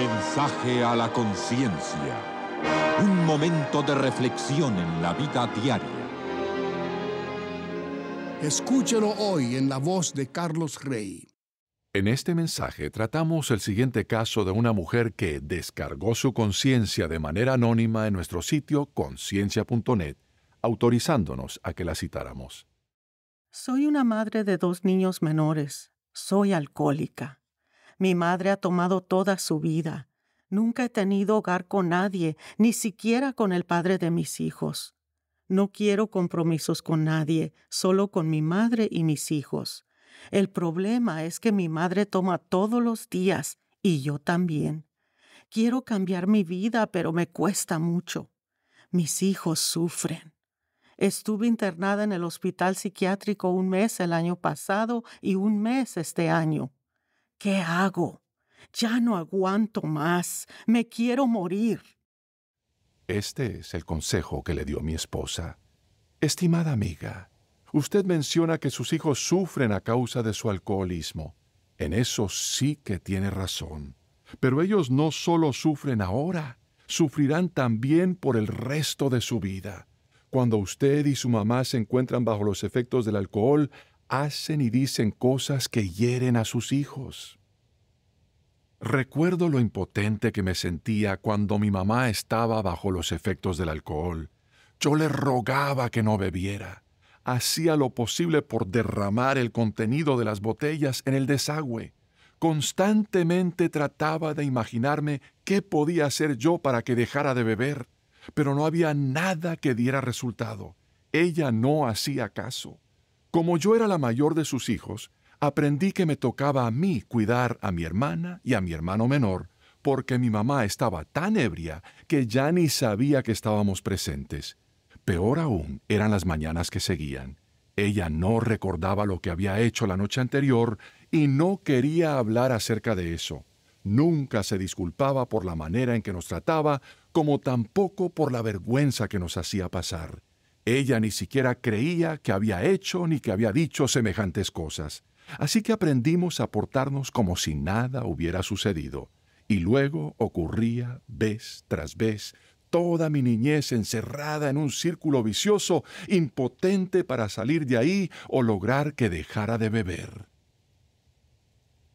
Mensaje a la conciencia. Un momento de reflexión en la vida diaria. Escúchelo hoy en la voz de Carlos Rey. En este mensaje tratamos el siguiente caso de una mujer que descargó su conciencia de manera anónima en nuestro sitio conciencia.net, autorizándonos a que la citáramos. Soy una madre de dos niños menores. Soy alcohólica. Mi madre ha tomado toda su vida. Nunca he tenido hogar con nadie, ni siquiera con el padre de mis hijos. No quiero compromisos con nadie, solo con mi madre y mis hijos. El problema es que mi madre toma todos los días y yo también. Quiero cambiar mi vida, pero me cuesta mucho. Mis hijos sufren. Estuve internada en el hospital psiquiátrico un mes el año pasado y un mes este año. ¿Qué hago? Ya no aguanto más. Me quiero morir. Este es el consejo que le dio mi esposa. Estimada amiga, usted menciona que sus hijos sufren a causa de su alcoholismo. En eso sí que tiene razón. Pero ellos no solo sufren ahora, sufrirán también por el resto de su vida. Cuando usted y su mamá se encuentran bajo los efectos del alcohol, hacen y dicen cosas que hieren a sus hijos. Recuerdo lo impotente que me sentía cuando mi mamá estaba bajo los efectos del alcohol. Yo le rogaba que no bebiera. Hacía lo posible por derramar el contenido de las botellas en el desagüe. Constantemente trataba de imaginarme qué podía hacer yo para que dejara de beber, pero no había nada que diera resultado. Ella no hacía caso. Como yo era la mayor de sus hijos, aprendí que me tocaba a mí cuidar a mi hermana y a mi hermano menor, porque mi mamá estaba tan ebria que ya ni sabía que estábamos presentes. Peor aún eran las mañanas que seguían. Ella no recordaba lo que había hecho la noche anterior y no quería hablar acerca de eso. Nunca se disculpaba por la manera en que nos trataba, como tampoco por la vergüenza que nos hacía pasar. Ella ni siquiera creía que había hecho ni que había dicho semejantes cosas. Así que aprendimos a portarnos como si nada hubiera sucedido. Y luego ocurría, vez tras vez, toda mi niñez encerrada en un círculo vicioso, impotente para salir de ahí o lograr que dejara de beber.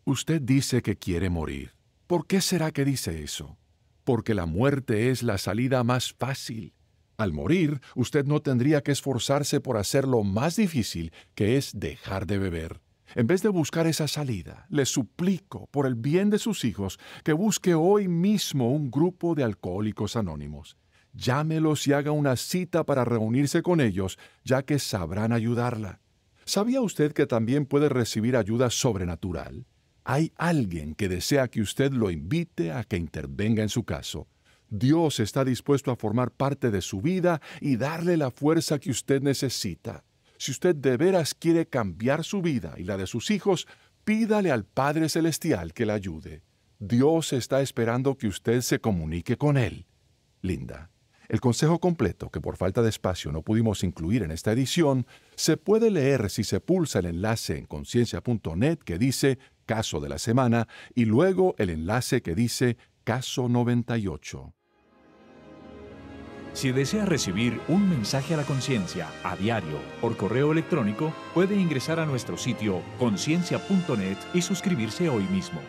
Usted dice que quiere morir. ¿Por qué será que dice eso? Porque la muerte es la salida más fácil, al morir, usted no tendría que esforzarse por hacer lo más difícil, que es dejar de beber. En vez de buscar esa salida, le suplico, por el bien de sus hijos, que busque hoy mismo un grupo de alcohólicos anónimos. Llámelos y haga una cita para reunirse con ellos, ya que sabrán ayudarla. ¿Sabía usted que también puede recibir ayuda sobrenatural? Hay alguien que desea que usted lo invite a que intervenga en su caso. Dios está dispuesto a formar parte de su vida y darle la fuerza que usted necesita. Si usted de veras quiere cambiar su vida y la de sus hijos, pídale al Padre Celestial que la ayude. Dios está esperando que usted se comunique con Él. Linda. El consejo completo, que por falta de espacio no pudimos incluir en esta edición, se puede leer si se pulsa el enlace en conciencia.net que dice Caso de la Semana y luego el enlace que dice Caso 98. Si desea recibir un mensaje a la conciencia a diario por correo electrónico, puede ingresar a nuestro sitio conciencia.net y suscribirse hoy mismo.